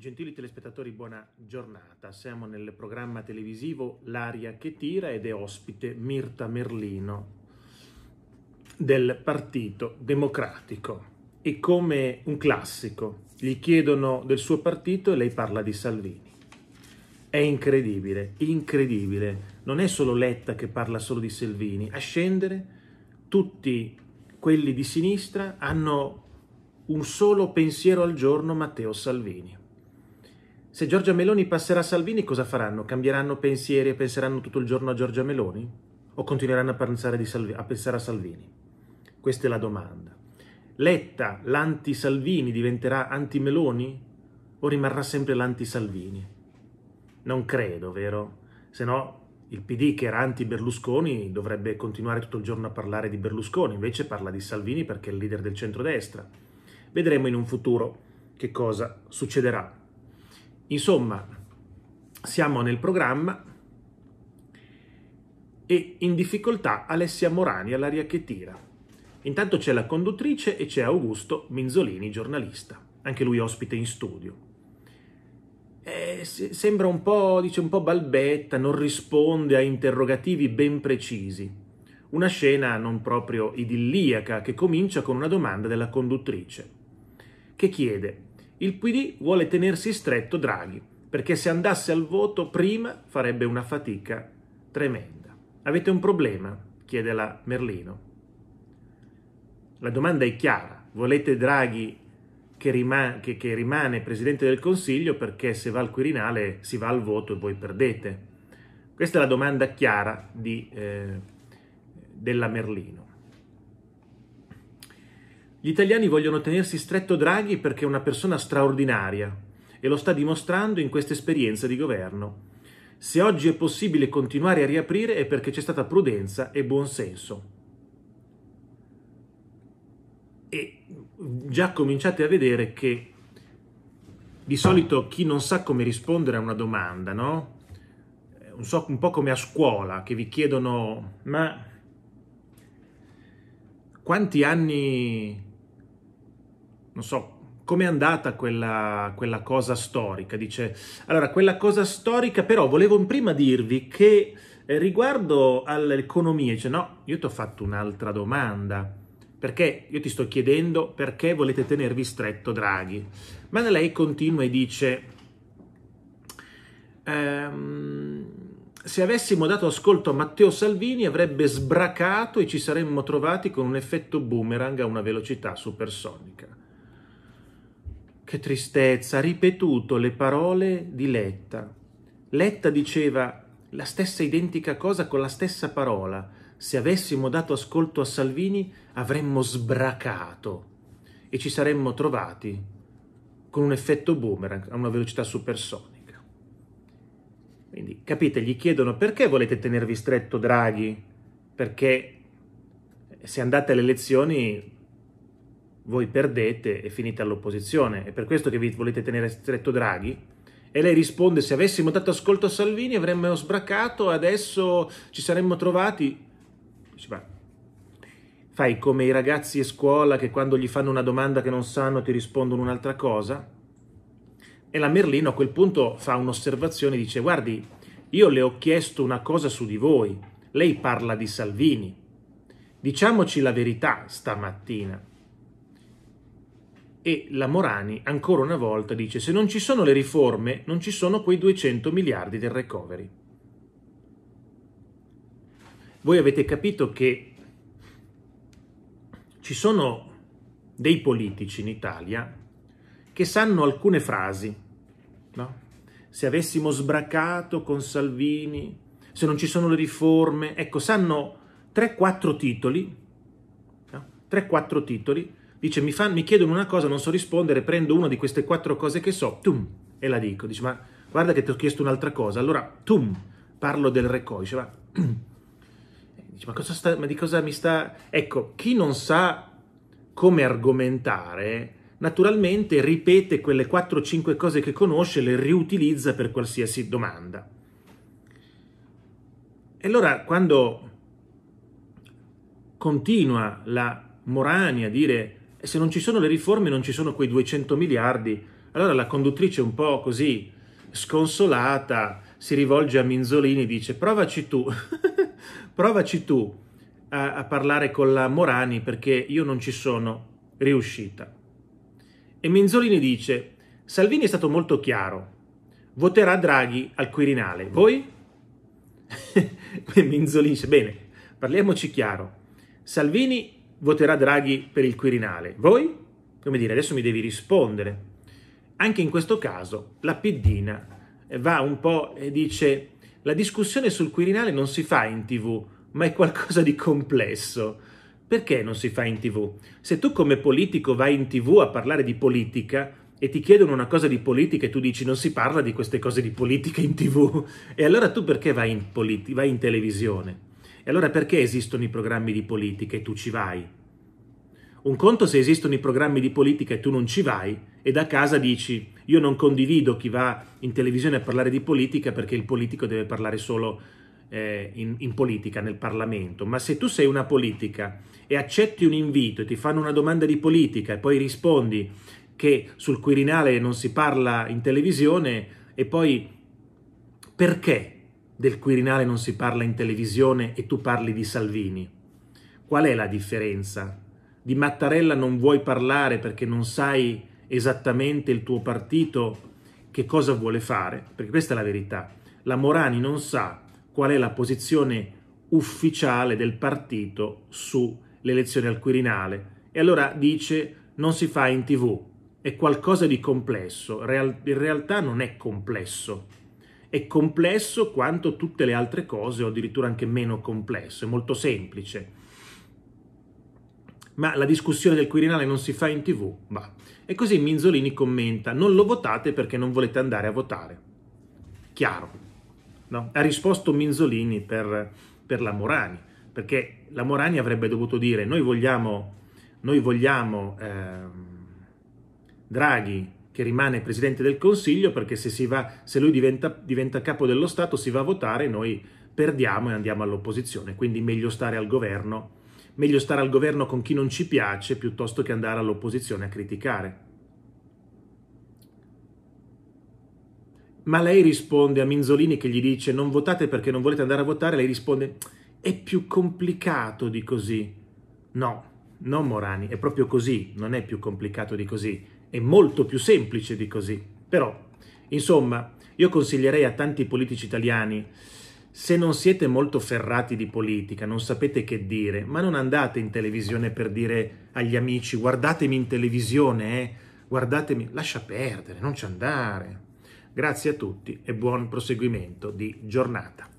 Gentili telespettatori, buona giornata. Siamo nel programma televisivo L'aria che tira ed è ospite Mirta Merlino del Partito Democratico. E come un classico, gli chiedono del suo partito e lei parla di Salvini. È incredibile, incredibile. Non è solo Letta che parla solo di Salvini. A scendere, tutti quelli di sinistra hanno un solo pensiero al giorno Matteo Salvini. Se Giorgia Meloni passerà a Salvini, cosa faranno? Cambieranno pensieri e penseranno tutto il giorno a Giorgia Meloni? O continueranno a pensare, Salvi- a, pensare a Salvini? Questa è la domanda. Letta, l'anti-Salvini, diventerà anti-Meloni? O rimarrà sempre l'anti-Salvini? Non credo, vero? Se no, il PD che era anti-Berlusconi dovrebbe continuare tutto il giorno a parlare di Berlusconi, invece parla di Salvini perché è il leader del centrodestra. Vedremo in un futuro che cosa succederà. Insomma, siamo nel programma e in difficoltà Alessia Morani all'aria che tira. Intanto c'è la conduttrice e c'è Augusto Minzolini, giornalista, anche lui ospite in studio. Eh, sembra un po', dice, un po' balbetta, non risponde a interrogativi ben precisi. Una scena non proprio idilliaca che comincia con una domanda della conduttrice, che chiede il PD vuole tenersi stretto Draghi, perché se andasse al voto prima farebbe una fatica tremenda. Avete un problema? chiede la Merlino. La domanda è chiara. Volete Draghi che, rimane, che, che rimane Presidente del Consiglio perché se va al Quirinale si va al voto e voi perdete? Questa è la domanda chiara di, eh, della Merlino. Gli italiani vogliono tenersi stretto Draghi perché è una persona straordinaria e lo sta dimostrando in questa esperienza di governo. Se oggi è possibile continuare a riaprire è perché c'è stata prudenza e buonsenso. E già cominciate a vedere che di solito chi non sa come rispondere a una domanda, no? Un, so, un po' come a scuola che vi chiedono ma quanti anni non so, com'è andata quella, quella, cosa storica? Dice, allora, quella cosa storica, però volevo prima dirvi che eh, riguardo all'economia, dice, no, io ti ho fatto un'altra domanda, perché io ti sto chiedendo perché volete tenervi stretto Draghi. Ma lei continua e dice, ehm, se avessimo dato ascolto a Matteo Salvini avrebbe sbracato e ci saremmo trovati con un effetto boomerang a una velocità supersonica che tristezza, ha ripetuto le parole di Letta. Letta diceva la stessa identica cosa con la stessa parola. Se avessimo dato ascolto a Salvini avremmo sbracato e ci saremmo trovati con un effetto boomerang a una velocità supersonica. Quindi capite, gli chiedono perché volete tenervi stretto Draghi? Perché se andate alle elezioni voi perdete e finite all'opposizione. È per questo che vi volete tenere stretto Draghi? E lei risponde, se avessimo dato ascolto a Salvini avremmo sbraccato, adesso ci saremmo trovati... Dice, ma fai come i ragazzi a scuola che quando gli fanno una domanda che non sanno ti rispondono un'altra cosa? E la Merlino a quel punto fa un'osservazione dice, guardi, io le ho chiesto una cosa su di voi, lei parla di Salvini. Diciamoci la verità stamattina e la Morani ancora una volta dice se non ci sono le riforme non ci sono quei 200 miliardi del recovery. Voi avete capito che ci sono dei politici in Italia che sanno alcune frasi, no? se avessimo sbracato con Salvini, se non ci sono le riforme, ecco sanno 3-4 titoli, no? 3-4 titoli Dice, mi, fan, mi chiedono una cosa, non so rispondere, prendo una di queste quattro cose che so, tum, e la dico. Dice, ma guarda che ti ho chiesto un'altra cosa. Allora, tum, parlo del recò. Dice, ma, dice, ma, cosa sta, ma di cosa mi sta... Ecco, chi non sa come argomentare, naturalmente ripete quelle 4-5 cose che conosce, le riutilizza per qualsiasi domanda. E allora quando continua la Morani a dire e se non ci sono le riforme, non ci sono quei 200 miliardi. Allora la conduttrice un po' così sconsolata si rivolge a Minzolini e dice provaci tu, provaci tu a, a parlare con la Morani perché io non ci sono riuscita. E Minzolini dice Salvini è stato molto chiaro, voterà Draghi al Quirinale. Voi? Minzolini dice bene, parliamoci chiaro. Salvini voterà Draghi per il Quirinale. Voi? Come dire, adesso mi devi rispondere. Anche in questo caso la Piddina va un po' e dice la discussione sul Quirinale non si fa in tv, ma è qualcosa di complesso. Perché non si fa in tv? Se tu come politico vai in tv a parlare di politica e ti chiedono una cosa di politica e tu dici non si parla di queste cose di politica in tv, e allora tu perché vai in, vai in televisione? E allora perché esistono i programmi di politica e tu ci vai? Un conto se esistono i programmi di politica e tu non ci vai e da casa dici io non condivido chi va in televisione a parlare di politica perché il politico deve parlare solo eh, in, in politica, nel Parlamento. Ma se tu sei una politica e accetti un invito e ti fanno una domanda di politica e poi rispondi che sul Quirinale non si parla in televisione e poi perché del Quirinale non si parla in televisione e tu parli di Salvini. Qual è la differenza? Di Mattarella non vuoi parlare perché non sai esattamente il tuo partito che cosa vuole fare, perché questa è la verità. La Morani non sa qual è la posizione ufficiale del partito sulle elezioni al Quirinale e allora dice non si fa in tv, è qualcosa di complesso, in realtà non è complesso è complesso quanto tutte le altre cose, o addirittura anche meno complesso, è molto semplice. Ma la discussione del Quirinale non si fa in tv, va. E così Minzolini commenta, non lo votate perché non volete andare a votare. Chiaro, no? Ha risposto Minzolini per, per la Morani, perché la Morani avrebbe dovuto dire, noi vogliamo, noi vogliamo eh, Draghi che rimane Presidente del Consiglio, perché se, va, se lui diventa, diventa, capo dello Stato si va a votare, noi perdiamo e andiamo all'opposizione, quindi meglio stare al governo, meglio stare al governo con chi non ci piace piuttosto che andare all'opposizione a criticare. Ma lei risponde a Minzolini che gli dice non votate perché non volete andare a votare, lei risponde è più complicato di così. No, non Morani, è proprio così, non è più complicato di così è molto più semplice di così. Però, insomma, io consiglierei a tanti politici italiani, se non siete molto ferrati di politica, non sapete che dire, ma non andate in televisione per dire agli amici guardatemi in televisione, eh, guardatemi, lascia perdere, non ci andare. Grazie a tutti e buon proseguimento di giornata.